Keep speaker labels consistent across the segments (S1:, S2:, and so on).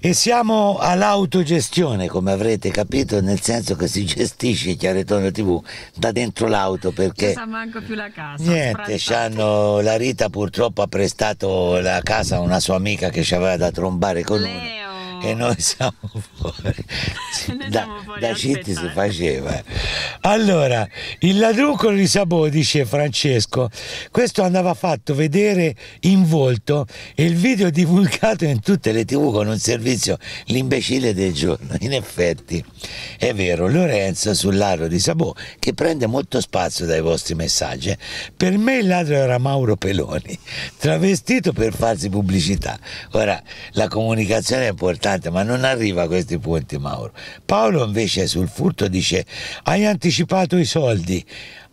S1: E siamo all'autogestione, come avrete capito, nel senso che si gestisce Chiaretone TV da dentro l'auto perché... Non manco più la casa. Niente, la Rita purtroppo ha prestato la casa a una sua amica che ci aveva da trombare con Leo. Una e noi siamo fuori. da, siamo da Citti si faceva. Allora, il ladrucolo di Sabò, dice Francesco, questo andava fatto vedere in volto e il video divulgato in tutte le tv con un servizio l'imbecille del giorno. In effetti è vero, Lorenzo sul ladro di Sabò, che prende molto spazio dai vostri messaggi, eh. per me il ladro era Mauro Peloni, travestito per farsi pubblicità. Ora, la comunicazione è importante importante, ma non arriva a questi punti Mauro. Paolo invece sul furto dice hai anticipato i soldi,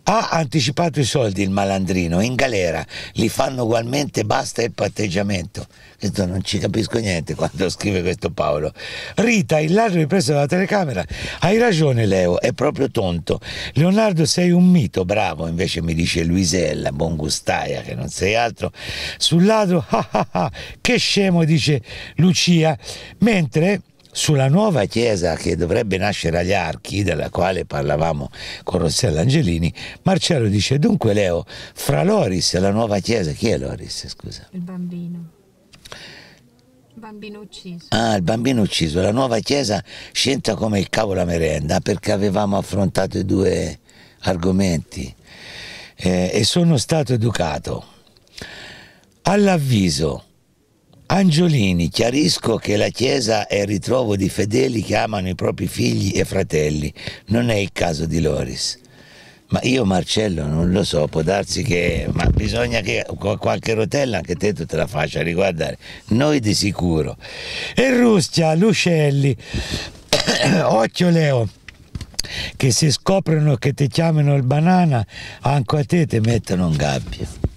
S1: ha anticipato i soldi il malandrino, in galera, li fanno ugualmente, basta il patteggiamento. Questo non ci capisco niente quando scrive questo Paolo. Rita, il ladro ripreso dalla telecamera. Hai ragione Leo, è proprio tonto. Leonardo sei un mito, bravo, invece mi dice Luisella, buon gustaia che non sei altro. Sul ladro, ah ah ah, che scemo, dice Lucia. Mentre sulla nuova chiesa che dovrebbe nascere agli archi, della quale parlavamo con Rossella Angelini, Marcello dice dunque Leo, fra Loris e la nuova chiesa, chi è Loris scusa? Il bambino. bambino ucciso. Ah, il bambino ucciso. La nuova chiesa scinta come il cavo la merenda perché avevamo affrontato i due argomenti eh, e sono stato educato all'avviso Angiolini, chiarisco che la Chiesa è il ritrovo di fedeli che amano i propri figli e fratelli, non è il caso di Loris. Ma io Marcello non lo so, può darsi che... ma bisogna che qualche rotella anche te tu te la faccia riguardare, noi di sicuro. E Rustia, Lucelli, occhio Leo che se scoprono che ti chiamano il banana, anche a te ti mettono un gabbio.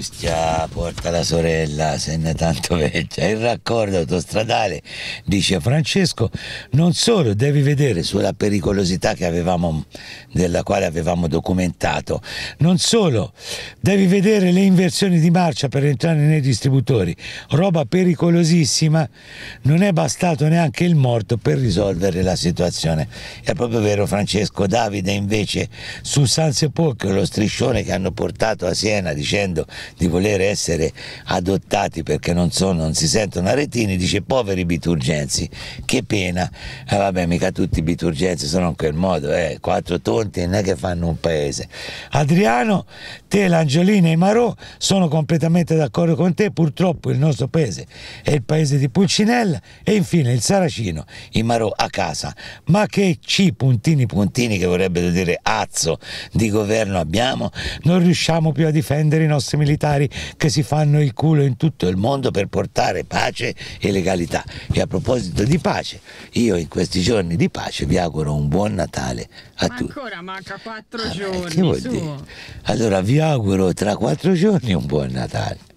S1: Rustia, porta la sorella, se ne tanto vecchia. Il raccordo autostradale, dice Francesco, non solo devi vedere sulla pericolosità avevamo, della quale avevamo documentato, non solo devi vedere le inversioni di marcia per entrare nei distributori, roba pericolosissima, non è bastato neanche il morto per risolvere la situazione. È proprio vero Francesco, Davide invece su San Sepolcro, lo striscione che hanno portato a Siena dicendo di voler essere adottati perché non, so, non si sentono aretini, dice poveri biturgenzi, che pena. Eh, vabbè, mica tutti i biturgenzi sono in quel modo, eh. quattro tonti non è che fanno un paese. Adriano, te, l'Angiolina e i Marò sono completamente d'accordo con te, purtroppo il nostro paese è il paese di Pulcinella e infine il Saracino, i Marò a casa. Ma che C puntini puntini che vorrebbero dire azzo di governo abbiamo, non riusciamo più a difendere i nostri militari militari che si fanno il culo in tutto il mondo per portare pace e legalità. E a proposito di pace, io in questi giorni di pace vi auguro un buon Natale a ma tutti. Ancora manca quattro ah, giorni. Allora vi auguro tra quattro giorni un buon Natale.